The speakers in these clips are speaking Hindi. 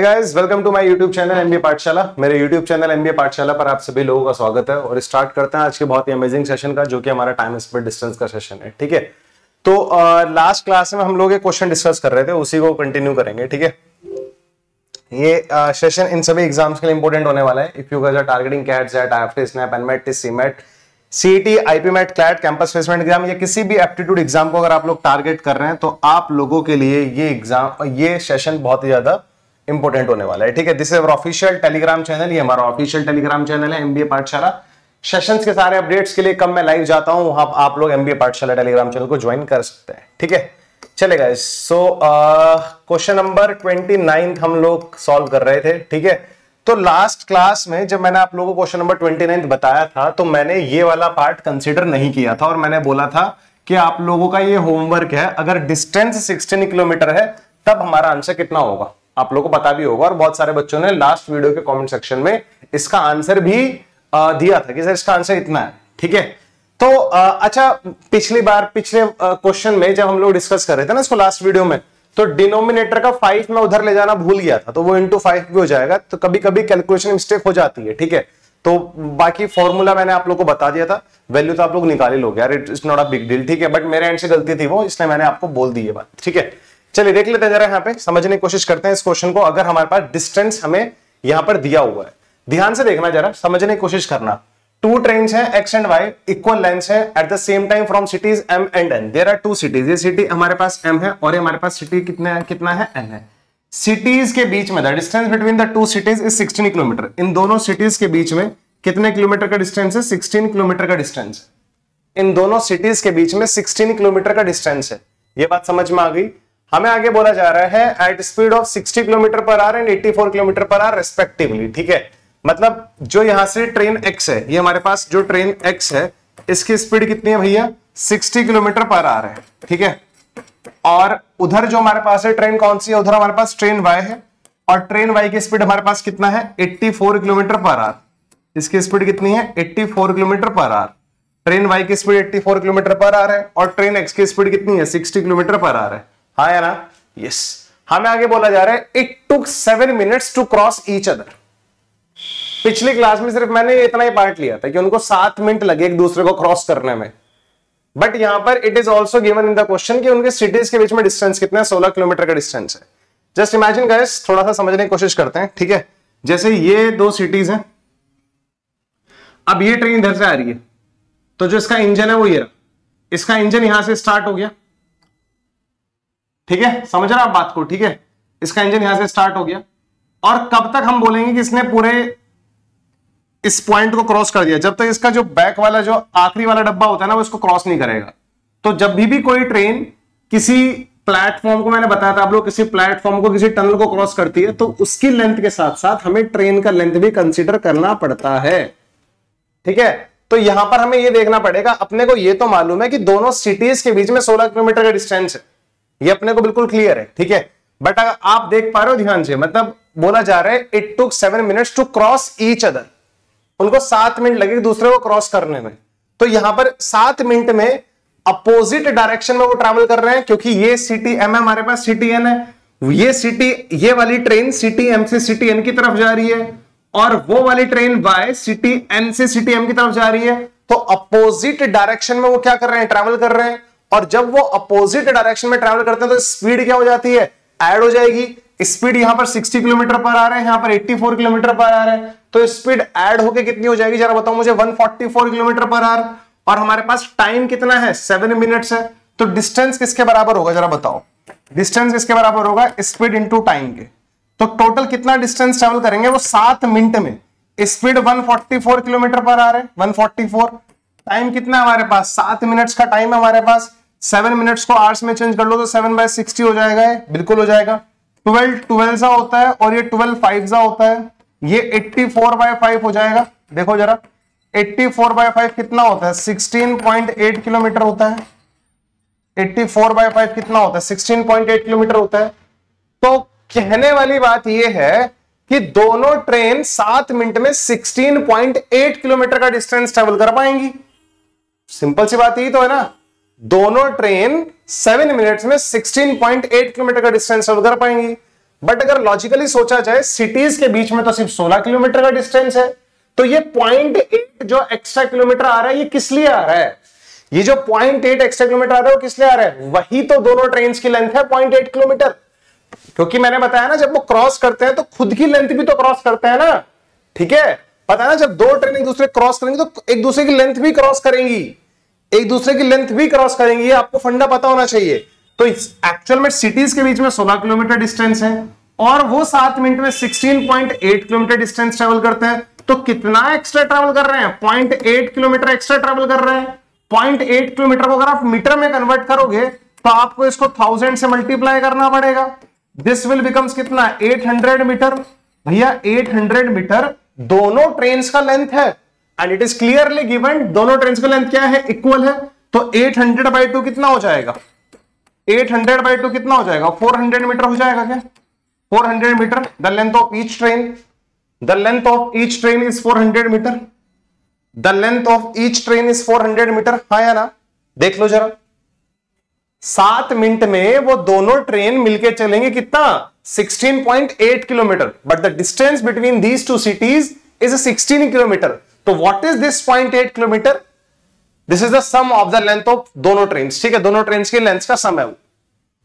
Guys welcome to my YouTube channel MBA Pathshala मेरे यूट्यूब चैनल एमबीए पाठशाला पर आप सभी लोगों का स्वागत है और स्टार्ट करते हैं आज के बहुत ही अमेजिंग सेशन का जो कि हमारा टाइम स्पीड डिस्टेंस का सेशन है ठीक है तो लास्ट क्लास में हम लोग एक क्वेश्चन डिस्कस कर रहे थे उसी को कंटिन्यू करेंगे ठीक है ये आ, सेशन इन सभी एग्जाम्स के लिए इंपॉर्टेंट होने वाला है if you guys are targeting CAT XAT IIFT SNAP NMAT CMAT IPMAT CLAT campus placement exam या किसी भी एप्टीट्यूड एग्जाम को अगर आप लोग टारगेट कर रहे हैं तो आप लोगों के लिए ये एग्जाम ये सेशन बहुत ही ज्यादा इंपोर्टेंट होने वाला है ठीक है this is our official telegram channel ये हमारा ऑफिशियल टेलीग्राम चैनल है एमबीए पाठशाला सेशंस के सारे अपडेट्स के लिए कब मैं लाइव जाता हूं वहां आप लोग एमबीए पाठशाला टेलीग्राम चैनल को ज्वाइन कर सकते हैं ठीक है चलेगा सो क्वेश्चन नंबर ट्वेंटी हम लोग सॉल्व कर रहे थे ठीक है तो लास्ट क्लास में जब मैंने आप लोगों को क्वेश्चन नंबर ट्वेंटी बताया था तो मैंने ये वाला पार्ट कंसिडर नहीं किया था और मैंने बोला था कि आप लोगों का ये होमवर्क है अगर डिस्टेंस सिक्सटीन किलोमीटर है तब हमारा आंसर कितना होगा आप लोगों को पता भी होगा और बहुत सारे बच्चों ने लास्ट वीडियो के कमेंट सेक्शन में इसका आंसर भी दिया था कि सर इसका आंसर इतना है ठीक है तो अच्छा पिछली बार पिछले क्वेश्चन में जब हम लोग डिस्कस कर रहे थे ना इसको लास्ट वीडियो में तो डिनोमिनेटर का फाइव में उधर ले जाना भूल गया था तो वो इंटू फाइव भी हो जाएगा तो कभी कभी कैलकुलेशन मिस्टेक हो जाती है ठीक है तो बाकी फॉर्मूला मैंने आप लोग को बता दिया था वैल्यू तो आप लोग निकाली लोग यार it is not a big deal ठीक है बट मेरे एंड से गलती थी वो इसलिए मैंने आपको बोल दी ये बात ठीक है चलिए देख लेते हैं जरा यहाँ पे समझने की कोशिश करते हैं इस क्वेश्चन को अगर हमारे पास डिस्टेंस हमें यहां पर दिया हुआ है ध्यान से देखना जरा समझने की कोशिश करना टू ट्रेन है X and Y equal length है at the same time from cities M and N there are two cities ये सिटी हमारे पास एम है और ये हमारे पास सिटी कितना है कितना है एन है सिटीज के बीच में the distance between the two cities is 16 kilometre इन दोनों सिटीज के बीच में कितने किलोमीटर का डिस्टेंस है 16 किलोमीटर का डिस्टेंस इन दोनों सिटीज के बीच में 16 किलोमीटर का डिस्टेंस है ये बात समझ में आ गई हमें आगे बोला जा रहा है at speed of 60 kilometre per hour and 84 kilometre per hour respectively ठीक है मतलब जो यहां से ट्रेन एक्स है ये हमारे पास जो ट्रेन एक्स है इसकी स्पीड कितनी है भैया 60 किलोमीटर पर आर है ठीक है और उधर जो हमारे पास है ट्रेन कौन सी है उधर हमारे पास ट्रेन वाई है और ट्रेन वाई की स्पीड हमारे पास कितना है एट्टी किलोमीटर पर आर इसकी स्पीड कितनी है eighty kilometre per hour train Y की speed eighty kilometre per hour है और ट्रेन एक्स की स्पीड कितनी है सिक्सटी किलोमीटर पर आर है हा है ना यस हमें आगे बोला जा रहा है it took seven minutes to cross each other पिछली क्लास में सिर्फ मैंने इतना ही पार्ट लिया था कि उनको सात मिनट लगे एक दूसरे को क्रॉस करने में बट यहां पर it is also given in the question कि उनके सिटीज के बीच में डिस्टेंस कितना है सोलह किलोमीटर का डिस्टेंस है जस्ट इमेजिन गाइस थोड़ा सा समझने की कोशिश करते हैं ठीक है जैसे ये दो सिटीज हैं अब ये ट्रेन इधर से आ रही है तो जो इसका इंजन है वो ये रहा इसका इंजन यहां से स्टार्ट हो गया ठीक है समझ रहे आप बात को ठीक है इसका इंजन यहां से स्टार्ट हो गया और कब तक हम बोलेंगे कि इसने पूरे इस पॉइंट को क्रॉस कर दिया जब तक इसका जो बैक वाला जो आखिरी वाला डब्बा होता है ना वो इसको क्रॉस नहीं करेगा तो जब भी भी कोई ट्रेन किसी प्लेटफॉर्म को मैंने बताया था आप लोग किसी प्लेटफॉर्म को किसी टनल को क्रॉस करती है तो उसकी लेंथ के साथ साथ हमें ट्रेन का लेंथ भी कंसिडर करना पड़ता है ठीक है तो यहां पर हमें यह देखना पड़ेगा अपने को यह तो मालूम है कि दोनों सिटीज के बीच में सोलह किलोमीटर का डिस्टेंस है ये अपने को बिल्कुल क्लियर है ठीक है बट अगर आप देख पा रहे हो ध्यान से मतलब बोला जा रहा है it took seven minutes to cross each other उनको सात मिनट लगे दूसरे को क्रॉस करने में तो यहां पर सात मिनट में अपोजिट डायरेक्शन में वो ट्रेवल कर रहे हैं क्योंकि ये सिटी एम हमारे पास सिटी एन है ये सिटी ये वाली ट्रेन सिटी एम से सिटी एन की तरफ जा रही है और वो वाली ट्रेन बाय सिटी एन से सिटी एम की तरफ जा रही है तो अपोजिट डायरेक्शन में वो क्या कर रहे हैं ट्रेवल कर रहे हैं और जब वो अपोजिट डायरेक्शन में ट्रेवल करते हैं तो स्पीड क्या हो जाती है एड हो जाएगी स्पीड यहां पर 60 किलोमीटर पर आ रहे हैं यहां पर 84 किलोमीटर पर आ रहे हैं तो स्पीड ऐड होकर कितनी हो जाएगी जरा बताओ मुझे 144 किलोमीटर पर आर और हमारे पास टाइम कितना है सेवन मिनट्स है तो डिस्टेंस किसके बराबर होगा जरा बताओ डिस्टेंस किसके बराबर होगा स्पीड इंटू टाइम के तो टोटल कितना डिस्टेंस ट्रेवल करेंगे वो सात मिनट में स्पीड 144 किलोमीटर पर आ रहे 144 टाइम कितना हमारे पास सात मिनट्स का टाइम हमारे पास सेवन मिनट्स को आर्स में चेंज कर लो तो सेवन बाय सिक्सटी हो जाएगा बिल्कुल हो जाएगा ट्वेल्व ट्वेल्व सा होता है और ये ट्वेल्व फाइव सा होता है ये एट्टी फोर बाय फाइव हो जाएगा देखो जरा एट्टी फोर बाय फाइव कितना होता है सिक्सटीन पॉइंट एट किलोमीटर होता है एट्टी फोर बाय फाइव कितना होता है सिक्सटीन पॉइंट एट किलोमीटर होता है तो कहने वाली बात यह है कि दोनों ट्रेन सात मिनट में सिक्सटीन पॉइंट एट किलोमीटर का डिस्टेंस ट्रेवल कर पाएंगी सिंपल सी बात यही तो है ना दोनों ट्रेन सेवन मिनट्स में 16.8 किलोमीटर का डिस्टेंस सर्व कर पाएंगी बट अगर लॉजिकली सोचा जाए सिटीज के बीच में तो सिर्फ 16 किलोमीटर का डिस्टेंस है तो ये पॉइंट एट जो एक्स्ट्रा किलोमीटर आ रहा है ये किस लिए आ रहा है ये जो पॉइंट एट एक्स्ट्रा किलोमीटर आ रहा है वो किस लिए आ रहा है वही तो दोनों ट्रेन की लेंथ है पॉइंट एट किलोमीटर क्योंकि मैंने बताया ना जब वो क्रॉस करते हैं तो खुद की लेंथ भी तो क्रॉस करते हैं ना ठीक है पता है ना जब दो ट्रेन एक दूसरे क्रॉस करेंगे तो एक दूसरे की लेंथ भी क्रॉस करेंगी एक दूसरे की लेंथ भी क्रॉस करेंगे आपको फंडा पता होना चाहिए तो एक्चुअल में सिटीज के बीच में 16 किलोमीटर डिस्टेंस है और वो सात मिनट में 16.8 किलोमीटर डिस्टेंस ट्रेवल करते हैं तो कितना एक्स्ट्रा ट्रेवल कर रहे हैं 0.8 किलोमीटर एक्स्ट्रा ट्रेवल कर रहे हैं 0.8 किलोमीटर को अगर आप मीटर में कन्वर्ट करोगे तो आपको इसको थाउजेंड से मल्टीप्लाई करना पड़ेगा दिस विल बिकम्स कितना 800 मीटर भैया 800 मीटर दोनों ट्रेन का लेंथ है and it is clearly given दोनों ट्रेन का लेंथ क्या है इक्वल है तो 800 हंड्रेड बाई टू कितना हो जाएगा 800 हंड्रेड बाई टू कितना हो जाएगा 400 मीटर हो जाएगा क्या 400 metre the length of each train the length of each train is 400 metre the length of each train is 400 metre हाँ या ना देख लो जरा सात मिनट में वो दोनों ट्रेन मिलके चलेंगे कितना 16.8 kilometre but the distance between these two cities is 16 kilometre तो what is this point eight kilometre this is the sum of the length of दोनों ट्रेन ठीक है दोनों ट्रेन के लेंथ का सम है वो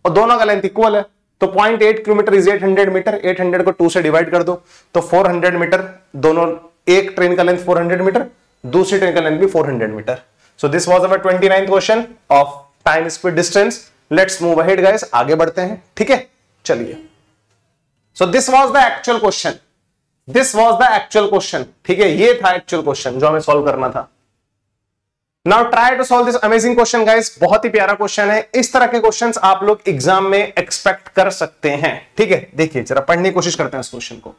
और दोनों का लेंथ इक्वल है तो point eight kilometre is eight hundred metre eight hundred को टू से डिवाइड कर दो तो फोर हंड्रेड मीटर दोनों एक ट्रेन का लेंथ फोर हंड्रेड मीटर दूसरी ट्रेन का लेंथ भी four hundred metre so this was our twenty nine question of time speed distance let's move ahead guys आगे बढ़ते हैं ठीक है चलिए so this was the actual question this was the actual question ठीक है ये था एक्चुअल क्वेश्चन जो हमें सोल्व करना था now try to solve this amazing question guys बहुत ही प्यारा क्वेश्चन है इस तरह के क्वेश्चन आप लोग एग्जाम में एक्सपेक्ट कर सकते हैं ठीक है देखिए जरा पढ़ने की कोशिश करते हैं इस क्वेश्चन को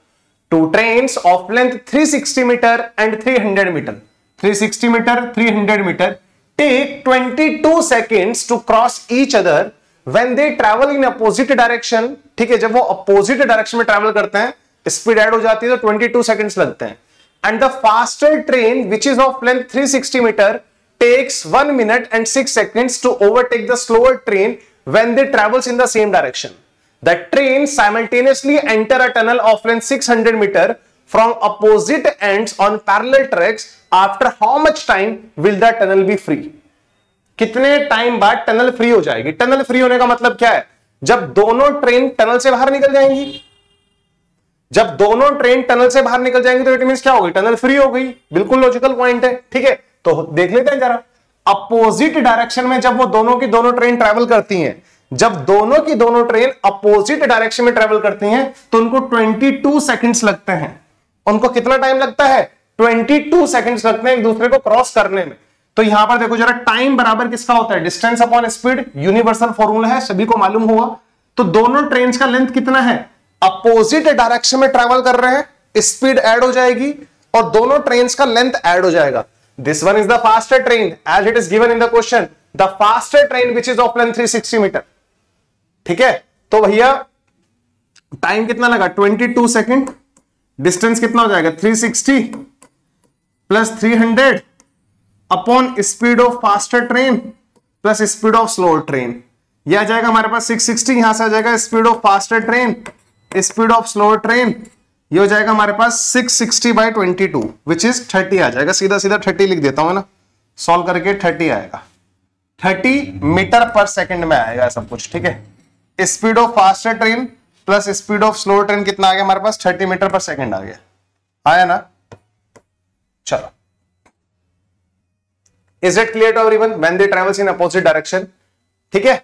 two train of length sixty metre and hundred metre 360 metre 300 metre take 22 seconds to cross each other when they travel in opposite direction ठीक है जब वो अपोजिट डायरेक्शन में ट्रेवल करते हैं स्पीड एड हो जाती है तो ट्वेंटी टू सेकेंड लगते हैं and the faster train which is of length three sixty metre takes one minute and six second to overtake the slower train when they travels in the same direction the train simultaneously enter a tunnel of length six hundred metre from opposite end on parallel tracks after how much time will the tunnel be free कितने टाइम बाद टनल फ्री हो जाएगी टनल फ्री होने का मतलब क्या है जब दोनों ट्रेन टनल से बाहर निकल जाएंगी जब दोनों ट्रेन टनल से बाहर निकल जाएंगे तो इट मीन क्या होगी टनल फ्री हो गई बिल्कुल लॉजिकल पॉइंट है ठीक है तो देख लेते हैं जरा अपोजिट डायरेक्शन में जब वो दोनों की दोनों ट्रेन ट्रेवल करती हैं जब दोनों की दोनों ट्रेन अपोजिट डायरेक्शन में ट्रेवल करती हैं तो उनको 22 सेकेंड्स लगते हैं उनको कितना टाइम लगता है 22 सेकेंड्स लगते हैं एक दूसरे को क्रॉस करने में तो यहां पर देखो जरा टाइम बराबर किसका होता है distance upon speed universal formula है सभी को मालूम हुआ तो दोनों ट्रेन का लेंथ कितना है अपोजिट डायरेक्शन में ट्रेवल कर रहे हैं स्पीड एड हो जाएगी और दोनों ट्रेन का लेंथ एड हो जाएगा this one is the faster train as it is given in the question the faster train which is of length sixty metre ठीक है तो भैया टाइम कितना लगा ट्वेंटी टू सेकेंड डिस्टेंस कितना हो जाएगा three sixty plus three hundred upon speed of faster train plus speed of slow train यह आ जाएगा हमारे पास सिक्स सिक्सटी यहां से आ जाएगा speed of faster train speed of slow train ये हो जाएगा हमारे पास 660 sixty by twenty two which is thirty आ जाएगा सीधा सीधा 30 लिख देता हूं ना सॉल्व करके 30 आएगा 30 मीटर पर सेकंड में आएगा सब कुछ ठीक है speed of faster train plus speed of slow train कितना आ गया हमारे पास 30 मीटर पर सेकंड आ गया आया ना चलो is it clear to everyone when they travels in opposite direction ठीक है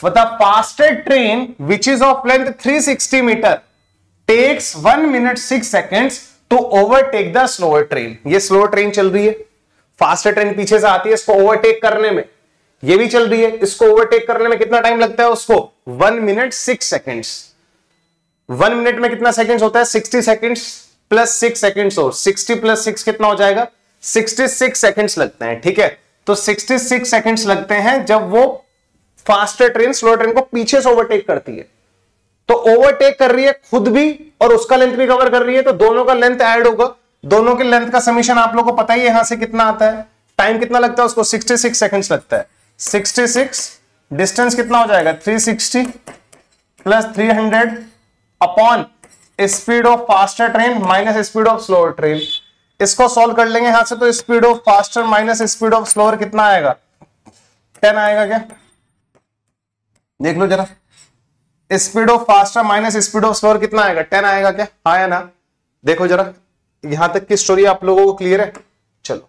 for the faster train which is of length 360 meter takes 1 minute 6 seconds to overtake the slower train ये slow train चल रही है faster train पीछे से आती है इसको overtake करने में ये भी चल रही है इसको overtake करने में कितना time लगता है उसको 1 minute 6 seconds 1 मिनट में कितना सेकंड्स होता है 60 सेकंड्स प्लस 6 सेकंड्स और 60 प्लस 6 कितना हो जाएगा 66 सेकंड्स लगते हैं ठीक है तो 66 सेकंड्स लगते हैं जब वो फास्टर ट्रेन स्लो ट्रेन को पीछे से ओवरटेक करती है तो ओवरटेक कर रही है खुद भी और उसका लेंथ भी कवर कर रही है तो दोनों का लेंथ ऐड होगा दोनों के लेंथ का समीशन आप लोगों को पता ही है यहां से कितना आता है टाइम कितना लगता है उसको 66 सेकेंड लगता है 66 डिस्टेंस कितना हो जाएगा 360 plus 300 upon speed of faster train minus speed of slower train इसको सॉल्व कर लेंगे यहां से तो speed of faster minus speed of slower कितना आएगा टेन आएगा क्या देख लो जरा speed of faster minus speed of slower कितना आएगा टेन आएगा क्या आया हाँ ना देखो जरा यहां तक की स्टोरी आप लोगों को क्लियर है चलो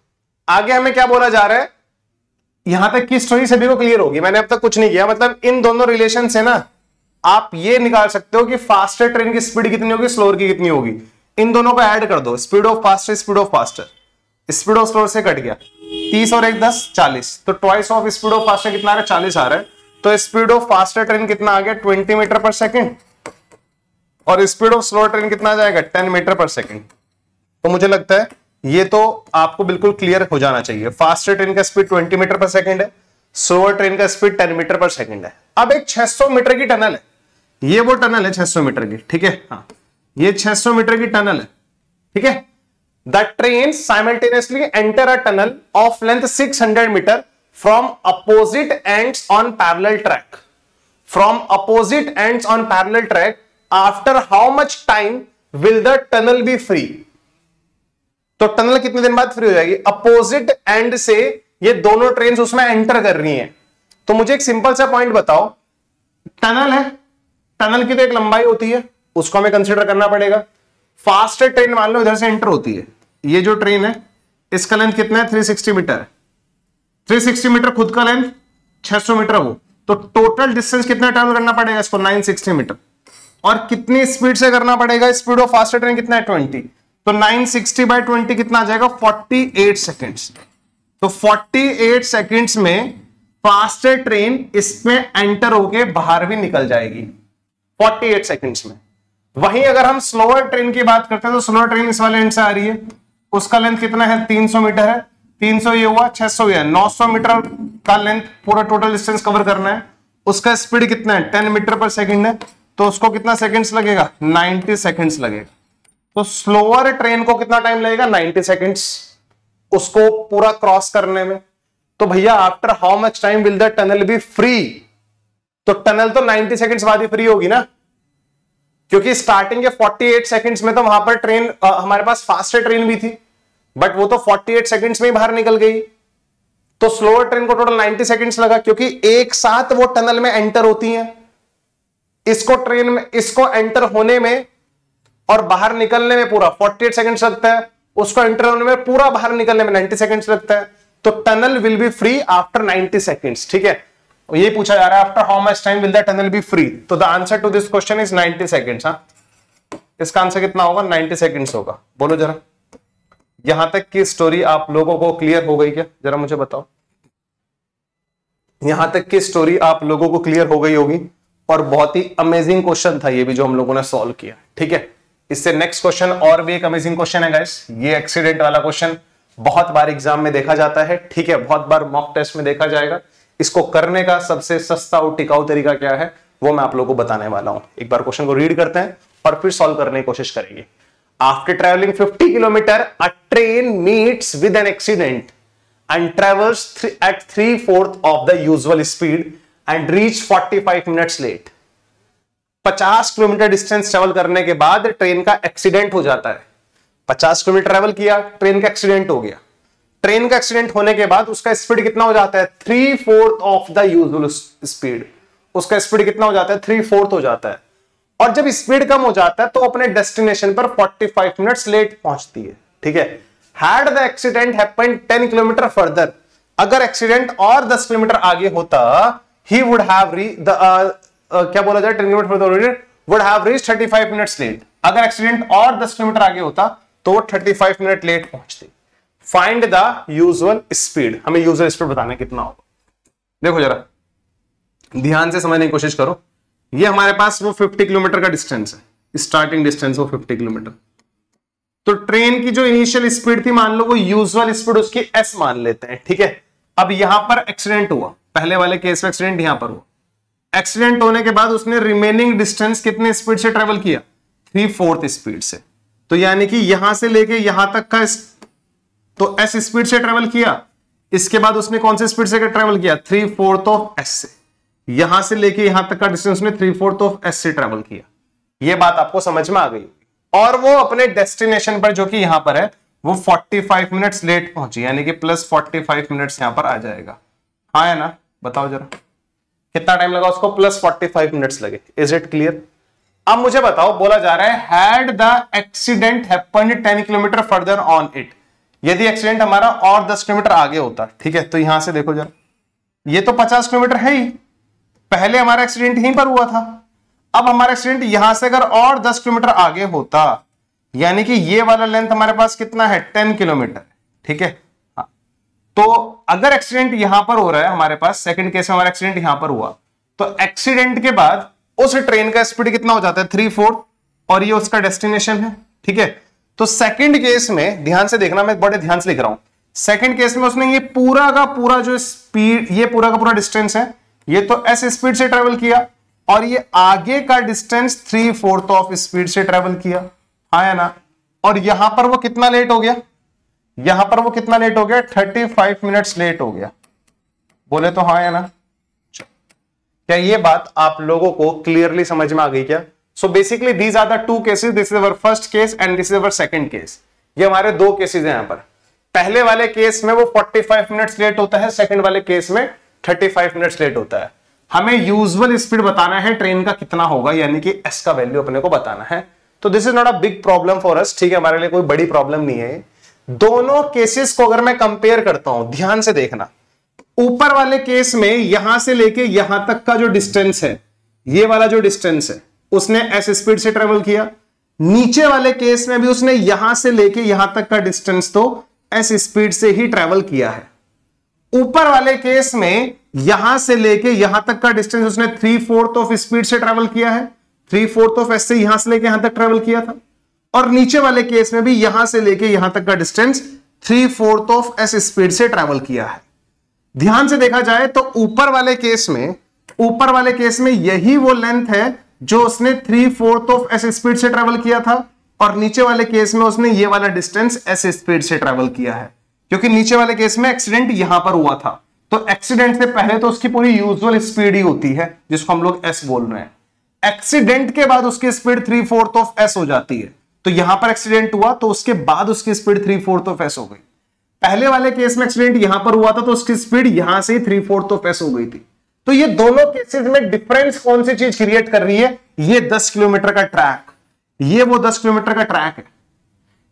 आगे हमें क्या बोला जा रहा है यहां तक की स्टोरी सभी को क्लियर होगी मैंने अब तक कुछ नहीं किया मतलब इन दोनों रिलेशन से ना आप ये निकाल सकते हो कि फास्टर ट्रेन की स्पीड कितनी होगी स्लोअर की कितनी होगी इन दोनों को ऐड कर दो speed of faster speed of faster speed of slower से कट गया तीस और एक दस चालीस तो twice of speed of faster कितना आ रहा है चालीस आ रहा है तो स्पीड ऑफ फास्टर ट्रेन कितना आ गया ट्वेंटी मीटर पर सेकेंड और स्पीड ऑफ स्लो ट्रेन कितना आ जाएगा टेन मीटर पर सेकेंड तो मुझे लगता है ये तो आपको बिल्कुल क्लियर हो जाना चाहिए फास्टर ट्रेन का स्पीड 20 मीटर पर सेकंड है स्लोअर ट्रेन का स्पीड 10 मीटर पर सेकंड है अब एक 600 मीटर की टनल है ये वो टनल है 600 मीटर की ठीक है हाँ ये 600 मीटर की टनल है ठीक है the train simultaneously enter a tunnel of length 600 metre from opposite end on parallel track from opposite end on parallel track after how much time will the tunnel be free तो टनल कितने दिन बाद फ्री हो जाएगी अपोजिट एंड से ये दोनों ट्रेन उसमें एंटर कर रही हैं तो मुझे एक सिंपल सा पॉइंट बताओ टनल है टनल की तो एक लंबाई होती है उसको हमें कंसिडर करना पड़ेगा फास्ट ट्रेन मान लो इधर से एंटर होती है ये जो ट्रेन है इसका लेंथ कितना है 360 मीटर है 360 मीटर खुद का लेंथ 600 मीटर वो तो टोटल डिस्टेंस कितना ट्रेवल करना पड़ेगा इसको 960 मीटर और कितनी स्पीड से करना पड़ेगा स्पीड ऑफ फास्टर ट्रेन कितना है 20 तो 960 बाय 20 कितना आ जाएगा 48 सेकंड्स तो 48 सेकंड्स में फास्टर ट्रेन इसमें एंटर होके बाहर भी निकल जाएगी 48 सेकंड्स में वहीं अगर हम स्लोअर ट्रेन की बात करते हैं तो स्लोअर ट्रेन इस वाले एंड से आ रही है उसका लेंथ कितना है 300 मीटर है सौ ये हुआ छह सौ नौ सौ मीटर का लेंथ पूरा टोटल डिस्टेंस कवर करना है उसका स्पीड कितना है टेन मीटर पर सेकेंड है तो उसको कितना सेकेंड्स लगेगा नाइनटी सेकेंड्स लगेगा तो स्लोअर ट्रेन को कितना टाइम लगेगा नाइनटी सेकेंड्स उसको पूरा क्रॉस करने में तो भैया after how much time will the tunnel be free तो टनल तो 90 सेकंड्स बाद ही फ्री होगी ना क्योंकि स्टार्टिंग के 48 सेकंड्स में तो वहां पर ट्रेन आ, हमारे पास फास्ट ट्रेन भी थी बट वो तो 48 सेकंड्स में ही बाहर निकल गई तो स्लोअर ट्रेन को टोटल 90 सेकंड्स लगा क्योंकि एक साथ वो टनल में एंटर होती हैं इसको ट्रेन में इसको एंटर होने में और बाहर निकलने में पूरा 48 सेकंड्स लगता है उसको एंटर होने में पूरा बाहर निकलने में 90 सेकंड्स लगता है तो tunnel will be free after 90 seconds ठीक है ये पूछा जा रहा है after how much time will the tunnel be free तो the answer to this question is 90 seconds हाँ इसका आंसर कितना होगा 90 सेकंड्स होगा बोलो जरा यहां तक की स्टोरी आप लोगों को क्लियर हो गई क्या जरा मुझे बताओ यहां तक की स्टोरी आप लोगों को क्लियर हो गई होगी और बहुत ही अमेजिंग क्वेश्चन था ये भी जो हम लोगों ने सॉल्व किया ठीक है इससे नेक्स्ट क्वेश्चन और भी एक अमेजिंग क्वेश्चन है गाइस ये एक्सीडेंट वाला क्वेश्चन बहुत बार एग्जाम में देखा जाता है ठीक है बहुत बार मॉक टेस्ट में देखा जाएगा इसको करने का सबसे सस्ता और टिकाऊ तरीका क्या है वो मैं आप लोगों को बताने वाला हूं एक बार क्वेश्चन को रीड करते हैं और फिर सॉल्व करने की कोशिश करेंगे After travelling fifty kilometre a train meets with an accident and travels th at 3 fourth of the usual speed and reach 45 minutes late. 50 kilometre distance travel करने के बाद ट्रेन का एक्सीडेंट हो जाता है 50 किलोमीटर ट्रेवल किया ट्रेन का एक्सीडेंट हो गया ट्रेन का एक्सीडेंट होने के बाद उसका स्पीड कितना हो जाता है three fourth of the usual speed उसका स्पीड कितना हो जाता है थ्री फोर्थ हो जाता है और जब स्पीड कम हो जाता है तो अपने डेस्टिनेशन पर 45 मिनट्स लेट पहुंचती है ठीक है had the accident happen 10 kilometre further अगर एक्सीडेंट और 10 किलोमीटर आगे होता ही वुड हैव री द क्या बोला जाए 10 kilometre further would have reach 35 minutes late अगर एक्सीडेंट और 10 किलोमीटर आगे होता तो वो 35 मिनट लेट पहुंचती फाइंड द यूजुअल स्पीड हमें यूजुअल स्पीड बताना कितना होगा देखो जरा ध्यान से समझने की कोशिश करो ये हमारे पास वो 50 किलोमीटर का डिस्टेंस है स्टार्टिंग डिस्टेंस वो 50 किलोमीटर तो ट्रेन की जो इनिशियल स्पीड थी मान लो वो यूजुअल स्पीड उसकी एस मान लेते हैं ठीक है अब यहां पर एक्सीडेंट हुआ पहले वाले केस में एक्सीडेंट यहां पर हुआ एक्सीडेंट होने के बाद उसने रिमेनिंग डिस्टेंस कितने स्पीड से ट्रेवल किया थ्री फोर्थ स्पीड से तो यानी कि यहां से लेके यहां तक का तो एस स्पीड से ट्रेवल किया इसके बाद उसने कौन से स्पीड से ट्रेवल किया थ्री फोर्थ ऑफ एस से यहां से लेके यहां तक का डिस्टेंस उसने थ्री फोर्थ ऑफ एस से ट्रेवल किया ये बात आपको समझ में आ गई और वो अपने डेस्टिनेशन पर जो कि यहां पर है वो 45 मिनट्स लेट पहुंची यानी कि प्लस 45 मिनट्स यहां पर आ जाएगा हाँ है ना बताओ जरा कितना टाइम लगा उसको प्लस 45 मिनट्स लगे इज इट क्लियर अब मुझे बताओ बोला जा रहा है हैड द एक्सीडेंट है 10 किलोमीटर फर्दर ऑन इट यदि एक्सीडेंट हमारा और दस किलोमीटर आगे होता ठीक है तो यहां से देखो जरा ये तो पचास किलोमीटर है ही पहले हमारा एक्सीडेंट यहीं पर हुआ था अब हमारा एक्सीडेंट यहां से अगर और 10 किलोमीटर आगे होता यानी कि ये वाला लेंथ हमारे पास कितना है 10 किलोमीटर ठीक है हाँ। तो अगर एक्सीडेंट यहां पर हो रहा है हमारे पास सेकंड केस में हमारा एक्सीडेंट यहां पर हुआ तो एक्सीडेंट के बाद उस ट्रेन का स्पीड कितना हो जाता है थ्री फोर्थ और ये उसका डेस्टिनेशन है ठीक है तो सेकंड केस में ध्यान से देखना मैं बड़े ध्यान से लिख रहा हूं सेकंड केस में उसने ये पूरा का पूरा जो स्पीड ये पूरा का पूरा डिस्टेंस है ये तो एस स्पीड से ट्रेवल किया और ये आगे का distance three fourth of speed से ट्रेवल किया आया हाँ ना और यहां पर वो कितना लेट हो गया यहां पर वो कितना लेट हो गया थर्टी फाइव मिनट्स लेट हो गया बोले तो हाँ या ना क्या ये बात आप लोगों को क्लियरली समझ में आ गई क्या so basically these are the two cases this is our first case and this is our second case ये हमारे दो केसेस हैं यहां पर पहले वाले केस में वो 45 मिनट लेट होता है सेकेंड वाले केस में थर्टी फाइव मिनट्स लेट होता है हमें यूजुअल स्पीड बताना है ट्रेन का कितना होगा यानी कि एस का वैल्यू अपने को बताना है तो this is not a big problem for us ठीक है हमारे लिए कोई बड़ी प्रॉब्लम नहीं है दोनों केसेस को अगर मैं कंपेयर करता हूं ध्यान से देखना ऊपर वाले केस में यहां से लेके यहां तक का जो डिस्टेंस है ये वाला जो डिस्टेंस है उसने एस स्पीड से ट्रेवल किया नीचे वाले केस में भी उसने यहां से लेके यहां तक का डिस्टेंस तो एस स्पीड से ही ट्रेवल किया है ऊपर वाले केस में यहां से लेके यहां तक का डिस्टेंस उसने थ्री फोर्थ ऑफ स्पीड से ट्रेवल किया है थ्री फोर्थ ऑफ एस से यहां से लेके यहां तक ट्रेवल किया था और नीचे वाले केस में भी यहां से लेके यहां तक का distance three fourth of S speed से ट्रेवल किया है ध्यान से देखा जाए तो ऊपर वाले केस में ऊपर वाले केस में यही वो लेंथ है जो उसने three fourth of S speed से ट्रेवल किया था और नीचे वाले केस में उसने ये वाला डिस्टेंस एस स्पीड से ट्रेवल किया है क्योंकि नीचे वाले केस में एक्सीडेंट यहां पर हुआ था तो एक्सीडेंट से पहले तो उसकी पूरी यूजुअल स्पीड ही होती है जिसको हम लोग एस बोल रहे हैं एक्सीडेंट के बाद उसकी speed three fourth of S हो जाती है तो यहां पर एक्सीडेंट हुआ तो उसके बाद उसकी speed three fourth of S हो गई पहले वाले केस में एक्सीडेंट यहां पर हुआ था तो उसकी स्पीड यहां से थ्री फोर्थ ऑफ एस हो गई थी तो ये दोनों केसेस में डिफरेंस कौन सी चीज क्रिएट कर रही है ये दस किलोमीटर का ट्रैक ये वो दस किलोमीटर का ट्रैक है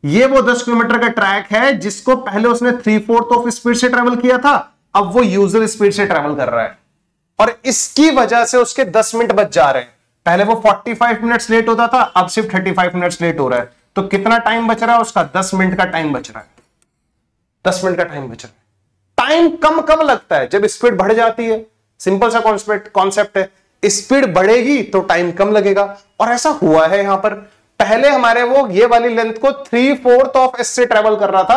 ये वो दस किलोमीटर का ट्रैक है जिसको पहले उसने थ्री फोर्थ ऑफ स्पीड से ट्रेवल किया था अब वो यूजर स्पीड से ट्रेवल कर रहा है और इसकी वजह से उसके दस मिनट बच जा रहे हैं पहले वो 45 मिनट्स लेट होता था अब सिर्फ 35 मिनट्स लेट हो रहा है तो कितना टाइम बच रहा है उसका 10 मिनट का टाइम बच रहा है 10 मिनट का टाइम बच रहा है टाइम कम कम लगता है जब स्पीड बढ़ जाती है सिंपल सा कॉन्सेप्ट है स्पीड बढ़ेगी तो टाइम कम लगेगा और ऐसा हुआ है यहां पर पहले हमारे वो ये वाली लेंथ को थ्री फोर्थ ऑफ एस से ट्रेवल कर रहा था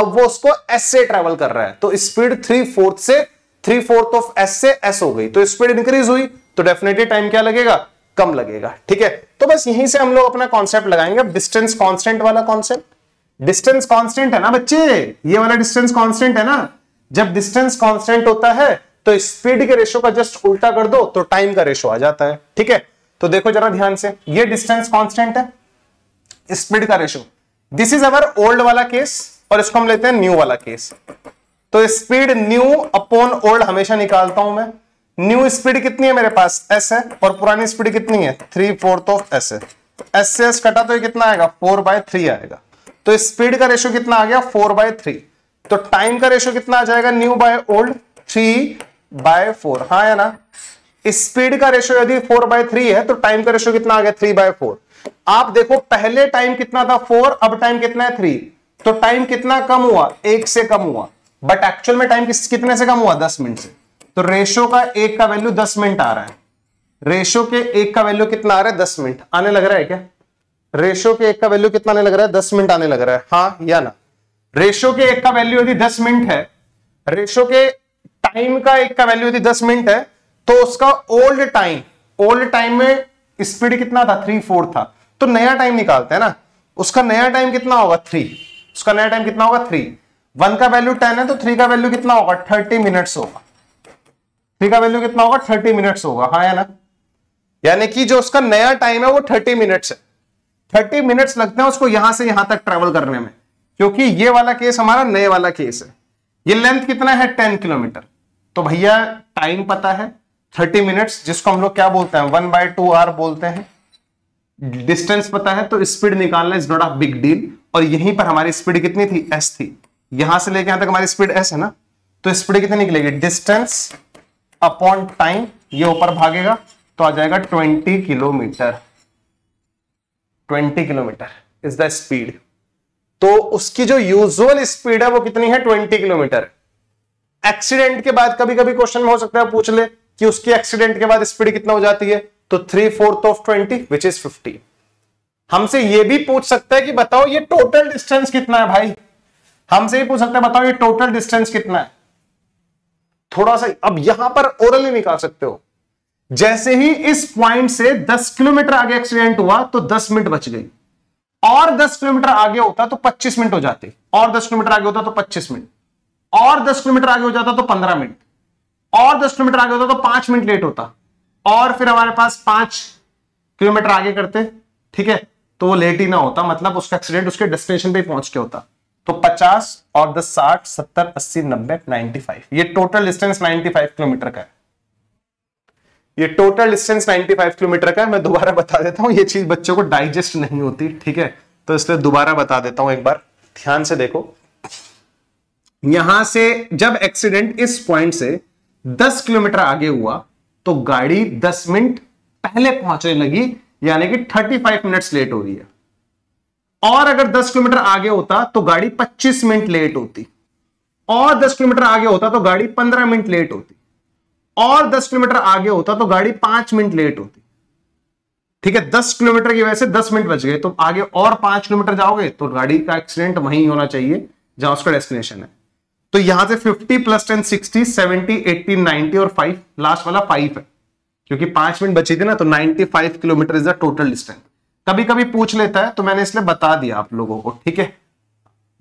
अब वो उसको एस से ट्रेवल कर रहा है तो स्पीड थ्री फोर्थ से थ्री फोर्थ ऑफ एस से एस हो गई तो स्पीड इंक्रीज हुई तो डेफिनेटली टाइम क्या लगेगा कम लगेगा ठीक है तो बस यहीं से हम लोग अपना कॉन्सेप्ट लगाएंगे डिस्टेंस कॉन्स्टेंट वाला कॉन्सेप्ट डिस्टेंस कॉन्स्टेंट है ना बच्चे ये वाला डिस्टेंस कॉन्स्टेंट है ना जब डिस्टेंस कॉन्स्टेंट होता है तो स्पीड के रेशो का जस्ट उल्टा कर दो तो टाइम का रेशो आ जाता है ठीक है तो देखो जरा ध्यान से ये डिस्टेंस कांस्टेंट है स्पीड का ratio this is our old वाला केस और इसको हम लेते हैं न्यू वाला केस तो स्पीड न्यू अपॉन ओल्ड हमेशा निकालता हूं मैं न्यू स्पीड कितनी है मेरे पास एस है और पुरानी स्पीड कितनी है थ्री फोर्थ ऑफ एस है एस से एस कटा तो ये कितना आएगा फोर बाय थ्री आएगा तो स्पीड का रेशो कितना आ गया फोर बाय थ्री तो टाइम का रेशो कितना आ जाएगा new by old three by four हाँ है ना स्पीड का रेशियो यदि फोर बाय थ्री है तो टाइम का रेशियो कितना आ गया थ्री बाय फोर आप देखो पहले टाइम कितना था फोर अब टाइम कितना है थ्री तो टाइम कितना कम हुआ एक से कम हुआ बट एक्चुअल में टाइम कितने से कम हुआ दस मिनट से तो रेशो का एक का वैल्यू दस मिनट आ रहा है रेशो के एक का वैल्यू कितना आ रहा है दस मिनट आने लग रहा है क्या रेशो के एक का वैल्यू कितना आने लग रहा है दस मिनट आने लग रहा है हाँ या ना रेशो के एक का वैल्यू यदि दस मिनट है रेशो के टाइम का एक का वैल्यू यदि दस मिनट है तो उसका ओल्ड टाइम ओल्ड टाइम में स्पीड कितना था थ्री फोर था तो नया टाइम निकालते हैं ना उसका नया टाइम कितना होगा थ्री उसका नया टाइम कितना होगा थ्री वन का वैल्यू टेन है तो थ्री का वैल्यू कितना होगा थर्टी मिनट्स होगा थ्री का वैल्यू कितना होगा थर्टी मिनट्स होगा हाँ या ना यानी कि जो उसका नया टाइम है वो थर्टी मिनट्स है थर्टी मिनट्स लगते हैं उसको यहां से यहां तक ट्रेवल करने में क्योंकि ये वाला केस हमारा नए वाला केस है ये लेंथ कितना है टेन किलोमीटर तो भैया टाइम पता है थर्टी मिनट्स जिसको हम लोग क्या बोलते हैं वन बाय टू आर बोलते हैं डिस्टेंस पता है तो स्पीड निकालना is not a big deal और यहीं पर हमारी स्पीड कितनी थी एस थी यहां से लेके यहां तक हमारी स्पीड एस है ना तो स्पीड कितनी निकलेगी डिस्टेंस अपॉन टाइम ये ऊपर भागेगा तो आ जाएगा twenty kilometre twenty kilometre is the speed तो उसकी जो यूजुअल स्पीड है वो कितनी है ट्वेंटी किलोमीटर एक्सीडेंट के बाद कभी कभी क्वेश्चन में हो सकता है पूछ ले कि उसकी एक्सीडेंट के बाद स्पीड कितना हो जाती है तो three fourth of twenty which is fifty हमसे ये भी पूछ सकते हैं कि बताओ ये टोटल डिस्टेंस कितना है भाई हमसे भी पूछ सकते हैं बताओ ये टोटल डिस्टेंस कितना है थोड़ा सा अब यहां पर ओरली निकाल सकते हो जैसे ही इस पॉइंट से 10 किलोमीटर आगे एक्सीडेंट हुआ तो 10 मिनट बच गई और 10 किलोमीटर आगे होता तो 25 मिनट हो जाते और 10 किलोमीटर आगे होता तो 25 मिनट और 10 किलोमीटर आगे हो जाता तो 15 मिनट और दस किलोमीटर आगे होता तो पांच मिनट लेट होता और फिर हमारे पास पांच किलोमीटर आगे करते ठीक है तो वो लेट ही ना होता मतलब उसका एक्सीडेंट उसके डेस्टिनेशन पे पहुंच के होता तो 50 और 10 60 70 80 90 95 ये टोटल डिस्टेंस 95 किलोमीटर का है ये टोटल डिस्टेंस 95 किलोमीटर का है मैं दोबारा बता देता हूं ये चीज बच्चों को डाइजेस्ट नहीं होती ठीक है तो इसलिए दोबारा बता देता हूं एक बार ध्यान से देखो यहां से जब एक्सीडेंट इस पॉइंट से दस किलोमीटर आगे हुआ तो गाड़ी दस मिनट पहले पहुंचने लगी यानी कि 35 फाइव मिनट्स लेट हो रही है और अगर दस किलोमीटर आगे होता तो गाड़ी पच्चीस मिनट लेट होती और दस किलोमीटर आगे होता तो गाड़ी पंद्रह मिनट लेट होती और दस किलोमीटर आगे होता तो गाड़ी पांच मिनट लेट होती ठीक है दस किलोमीटर की वजह से दस मिनट बच गए तो आगे और पांच किलोमीटर जाओगे तो गाड़ी का एक्सीडेंट वहीं होना चाहिए जहां उसका डेस्टिनेशन है तो यहां से 50 प्लस टेन 60 70 80 90 और 5 लास्ट वाला 5 है क्योंकि पांच मिनट बची थी ना तो 95 kilometre is the total distance कभी कभी पूछ लेता है तो मैंने इसलिए बता दिया आप लोगों को ठीक है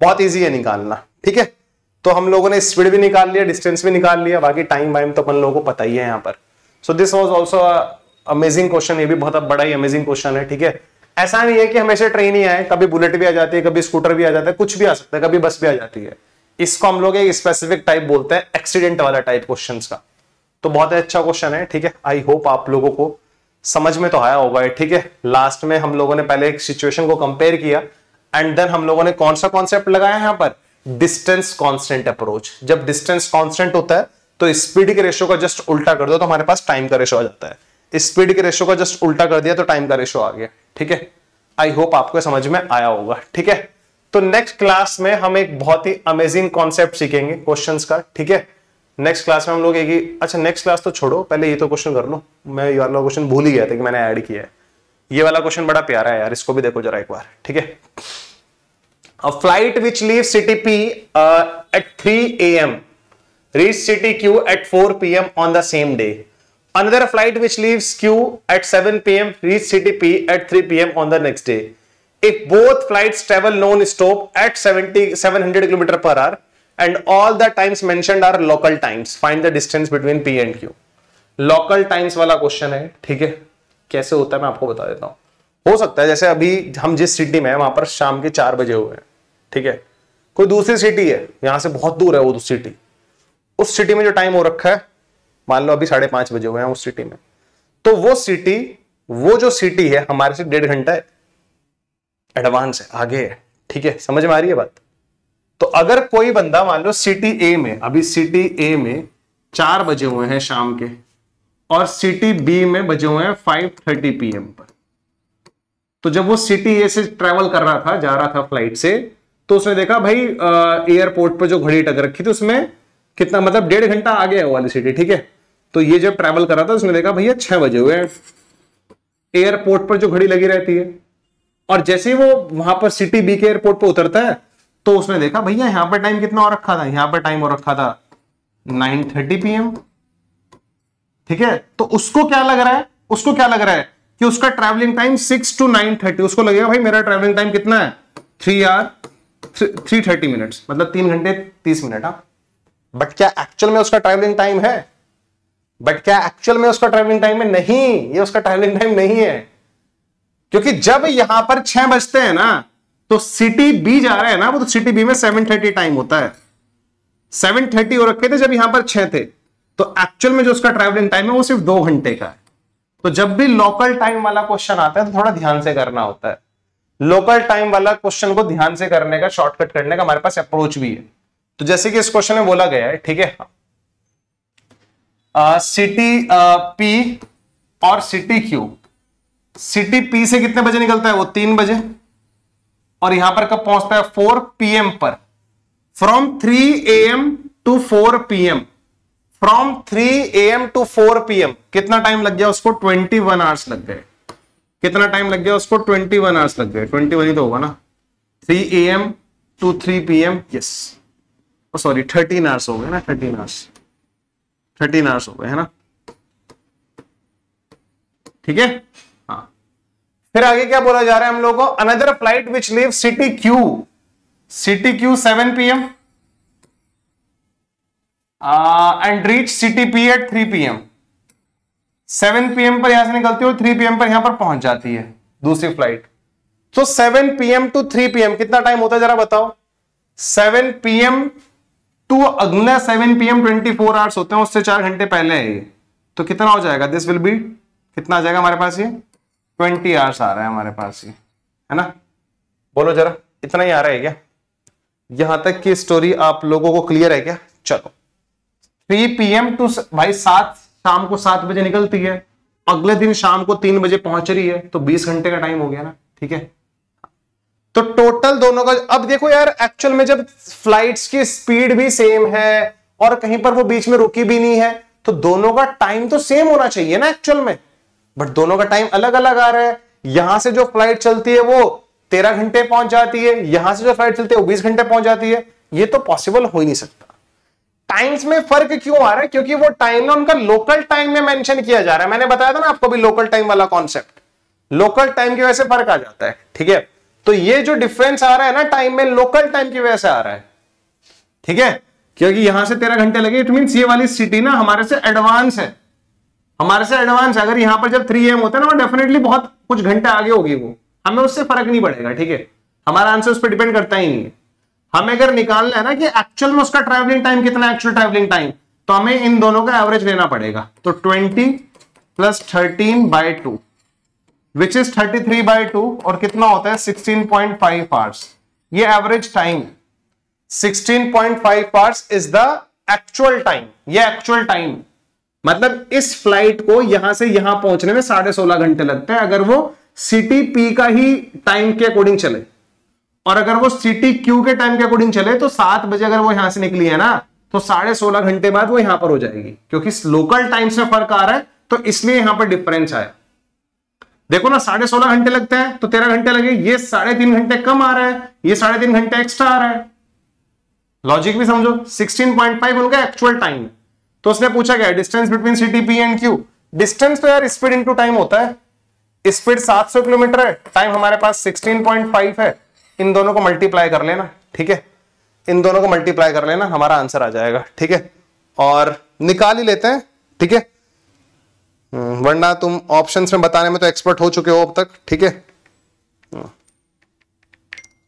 बहुत ईजी है निकालना ठीक है तो हम लोगों ने स्पीड भी निकाल लिया डिस्टेंस भी निकाल लिया बाकी टाइम वाइम तो अपन लोगों को पता ही है यहां पर so this was also amazing question ये भी बहुत बड़ा ही अमेजिंग क्वेश्चन है ठीक है ऐसा नहीं है कि हमेशा ट्रेन ही आए कभी बुलेट भी आ जाती है कभी स्कूटर भी आ जाता है कुछ भी आ सकता है कभी बस भी आ जाती है इसको हम लोग एक स्पेसिफिक टाइप बोलते हैं एक्सीडेंट वाला टाइप क्वेश्चन का तो बहुत अच्छा क्वेश्चन है ठीक है आई होप आप लोगों को समझ में तो आया होगा ठीक है लास्ट में हम लोगों ने पहले एक सिचुएशन को कंपेयर किया एंड देन हम लोगों ने कौन सा कॉन्सेप्ट लगाया यहां पर डिस्टेंस कांस्टेंट अप्रोच जब डिस्टेंस कांस्टेंट होता है तो स्पीड के रेशो का जस्ट उल्टा कर दो तो हमारे पास टाइम का रेशो आ जाता है स्पीड के रेशो का जस्ट उल्टा कर दिया तो टाइम का रेशो आ गया ठीक है आई होप आपको समझ में आया होगा ठीक है तो नेक्स्ट क्लास में हम एक बहुत ही अमेजिंग कॉन्सेप्ट सीखेंगे क्वेश्चंस का ठीक है नेक्स्ट क्लास में हम लोग एक अच्छा नेक्स्ट क्लास तो छोड़ो पहले ये तो क्वेश्चन कर लो मैं ये वाला क्वेश्चन भूल ही गया था कि मैंने ऐड किया है ये वाला क्वेश्चन बड़ा प्यारा है यार इसको भी देखो जरा एक बार ठीक है flight which leave city P at three A M reach city Q at four P M on the same day another flight which leave Q at seven P M reach city P at three P M on the next day if both flights travel non-stop at 70, 700 km per hour and all the times mentioned are local times find the distance between p and q local times वाला क्वेश्चन है ठीक है कैसे होता है मैं आपको बता देता हूँ हो सकता है जैसे अभी हम जिस सिटी में है वहां पर शाम के चार बजे हुए हैं ठीक है कोई दूसरी सिटी है यहाँ से बहुत दूर है वो दूसरी सिटी उस सिटी में जो टाइम हो रखा है मान लो अभी साढ़े पांच बजे हुए हैं उस सिटी में तो वो सिटी वो जो सिटी है हमारे से डेढ़ घंटा एडवांस है आगे है ठीक है समझ में आ रही है बात तो अगर कोई बंदा मान लो सिटी ए में अभी सिटी ए में चार बजे हुए हैं शाम के और सिटी बी में बजे हुए हैं फाइव थर्टी पी पर तो जब वो सिटी ए से ट्रेवल कर रहा था जा रहा था फ्लाइट से तो उसने देखा भाई एयरपोर्ट पर जो घड़ी टक रखी थी उसमें कितना मतलब डेढ़ घंटा आगे है वाली सिटी ठीक है तो ये जब ट्रेवल कर रहा था उसने देखा भैया छह बजे हुए एयरपोर्ट पर जो घड़ी लगी रहती है और जैसे वो वहां पर सिटी बीके एयरपोर्ट पर उतरता है तो उसने देखा भैया यहां पर टाइम कितना और रखा था यहां पर टाइम और रखा था नाइन थर्टी पीएम ठीक है तो उसको क्या लग रहा है उसको क्या लग रहा है कि उसका travelling time six to nine thirty उसको लगेगा भाई मेरा ट्रैवलिंग टाइम कितना है three or three thirty minutes मतलब तीन घंटे तीस मिनट आप हाँ। बट क्या एक्चुअल में उसका ट्रैवलिंग टाइम है बट क्या एक्चुअल में उसका ट्रैवलिंग टाइम है नहीं ये उसका ट्रैवलिंग टाइम नहीं है क्योंकि जब यहां पर छह बजते हैं ना तो सिटी बी जा रहा है ना वो तो सिटी बी में सेवन थर्टी टाइम होता है सेवन थर्टी और रखे थे जब यहां पर छह थे तो एक्चुअल में जो उसका ट्रेवलिंग टाइम है वो सिर्फ दो घंटे का है तो जब भी लोकल टाइम वाला क्वेश्चन आता है तो थोड़ा ध्यान से करना होता है लोकल टाइम वाला क्वेश्चन को ध्यान से करने का शॉर्टकट करने का हमारे पास अप्रोच भी है तो जैसे कि इस क्वेश्चन में बोला गया है ठीक है सिटी पी और सिटी क्यू सिटी पी से कितने बजे निकलता है वो तीन बजे और यहां पर कब पहुंचता है फोर पीएम पर from three A M to four PM from three A M to four PM कितना टाइम लग गया उसको ट्वेंटी वन आवर्स लग गए कितना टाइम लग गया उसको ट्वेंटी वन आवर्स लग गए ट्वेंटी वन ही तो होगा ना three A M to three P M yes sorry thirteen hours हो गए ना थर्टीन आवर्स थर्टीन आवर्स हो गए है ना ठीक है फिर आगे क्या बोला जा रहा है हम लोगों को another flight which leave city Q city Q seven PM and reach city P at three PM seven PM पर यहां से निकलती है थ्री पीएम पर यहां पर पहुंच जाती है दूसरी फ्लाइट तो seven PM to three PM कितना टाइम होता है जरा बताओ सेवन पीएम टू अगला seven PM twenty four hours होते हैं उससे चार घंटे पहले है ये तो कितना हो जाएगा दिस विल बी कितना आ जाएगा हमारे पास ये ट्वेंटी आवर्स आ रहा है हमारे पास ये है ना बोलो जरा इतना ही आ रहा है क्या यहां तक की स्टोरी आप लोगों को क्लियर है क्या चलो थ्री एम टू भाई सात शाम को सात बजे निकलती है अगले दिन शाम को तीन बजे पहुंच रही है तो बीस घंटे का टाइम हो गया ना ठीक है तो टोटल दोनों का अब देखो यार एक्चुअल में जब फ्लाइट्स की स्पीड भी सेम है और कहीं पर वो बीच में रुकी भी नहीं है तो दोनों का टाइम तो सेम होना चाहिए ना एक्चुअल में बट दोनों का टाइम अलग अलग आ रहा है यहां से जो फ्लाइट चलती है वो तेरह घंटे पहुंच जाती है यहां से जो फ्लाइट चलती है वो बीस घंटे पहुंच जाती है ये तो पॉसिबल हो ही नहीं सकता टाइम्स में फर्क क्यों आ रहा है क्योंकि वो टाइम ना उनका लोकल टाइम में मेंशन किया जा रहा है मैंने बताया था ना आपको भी लोकल टाइम वाला कॉन्सेप्ट लोकल टाइम की वजह से फर्क आ जाता है ठीक है तो ये जो डिफरेंस आ रहा है ना टाइम में लोकल टाइम की वजह से आ रहा है ठीक है क्योंकि यहां से तेरह घंटे लगे इट मीन ये वाली सिटी ना हमारे से एडवांस है हमारे से एडवांस अगर यहां पर जब थ्री एम होता है ना वो डेफिनेटली बहुत कुछ घंटे आगे होगी वो हमें उससे फर्क नहीं पड़ेगा ठीक है हमारा आंसर उस पर डिपेंड करता ही नहीं है हमें अगर निकालना है ना कि एक्चुअल में उसका ट्रैवलिंग टाइम कितना एक्चुअल ट्रैवलिंग टाइम तो हमें इन दोनों का एवरेज लेना पड़ेगा तो twenty plus thirteen by two which is thirty three by two और कितना होता है सिक्सटीन पॉइंट फाइव आवर्स ये average time sixteen point five hours is the actual time ये एक्चुअल टाइम मतलब इस फ्लाइट को यहां से यहां पहुंचने में साढ़े सोलह घंटे लगते हैं अगर वो सिटी पी का ही टाइम के अकॉर्डिंग चले और अगर वो सिटी क्यू के टाइम के अकॉर्डिंग चले तो सात बजे अगर वो यहां से निकली है ना तो साढ़े सोलह घंटे बाद वो यहां पर हो जाएगी क्योंकि लोकल टाइम से फर्क आ रहा है तो इसलिए यहां पर डिफरेंस आया देखो ना साढ़े सोलह घंटे लगते हैं तो तेरह घंटे लगे ये साढ़े तीन घंटे कम आ रहा है ये साढ़े तीन घंटे एक्स्ट्रा आ रहा है लॉजिक भी समझो 16.5 उनका एक्चुअल टाइम है तो उसने पूछा क्या distance between city P and Q distance तो यार स्पीड टू टाइम होता है स्पीड 700 किलोमीटर है टाइम हमारे पास 16.5 है इन दोनों को मल्टीप्लाई कर लेना ठीक है इन दोनों को मल्टीप्लाई कर लेना हमारा आंसर आ जाएगा ठीक है और निकाल ही लेते हैं ठीक है हम्म, वरना तुम ऑप्शंस में बताने में तो एक्सपर्ट हो चुके हो अब तक ठीक है हम्म।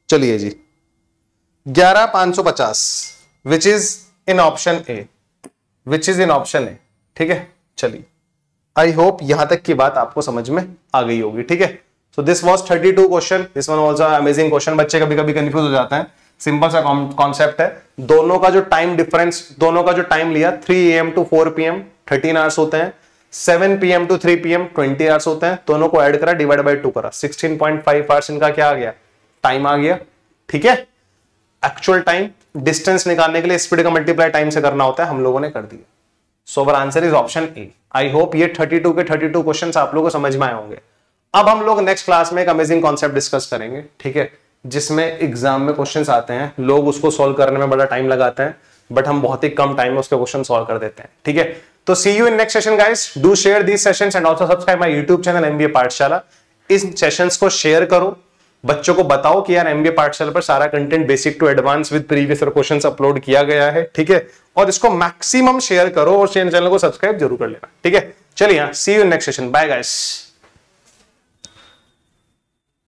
चलिए जी ग्यारह पांच सौ पचास which is in option A which is in option है ठीक है चलिए आई होप यहां तक की बात आपको समझ में आ गई होगी ठीक है so this was thirty two question this one also amazing question बच्चे कभी कभी कंफ्यूज हो जाते हैं सिंपल सा कॉन्सेप्ट है दोनों का जो टाइम डिफरेंस दोनों का जो टाइम लिया three A M to four P M thirteen hours होते हैं seven P M to three P M twenty hours होते हैं दोनों को ऐड करा डिवाइड बाई टू करा सिक्सटीन पॉइंट फाइव आवर्स इनका क्या आ गया टाइम आ गया ठीक है एक्चुअल टाइम डिस्टेंस निकालने के लिए स्पीड का मल्टीप्लाई टाइम से करना होता है हम लोगों ने कर दिया so our answer is option A I hope ये 32 के 32 क्वेश्चन आप लोगों को समझ में आए होंगे अब हम लोग नेक्स्ट क्लास में एक अमेजिंग कॉन्सेप्ट डिस्कस करेंगे ठीक है जिसमें एग्जाम में क्वेश्चन आते हैं लोग उसको सोल्व करने में बड़ा टाइम लगाते हैं बट हम बहुत ही कम टाइम में उसके क्वेश्चन सोल्व कर देते हैं ठीक है तो see you in next session guys do share these sessions and also subscribe my YouTube channel MBA Pathshala इस सेशंस को शेयर करो बच्चों को बताओ कि यार एमबीए पाठशाला पर सारा content basic to advance with previous question upload किया गया है ठीक है और इसको मैक्सिमम शेयर करो और चैनल को सब्सक्राइब जरूर कर लेना ठीक है चलिए see you next session bye guys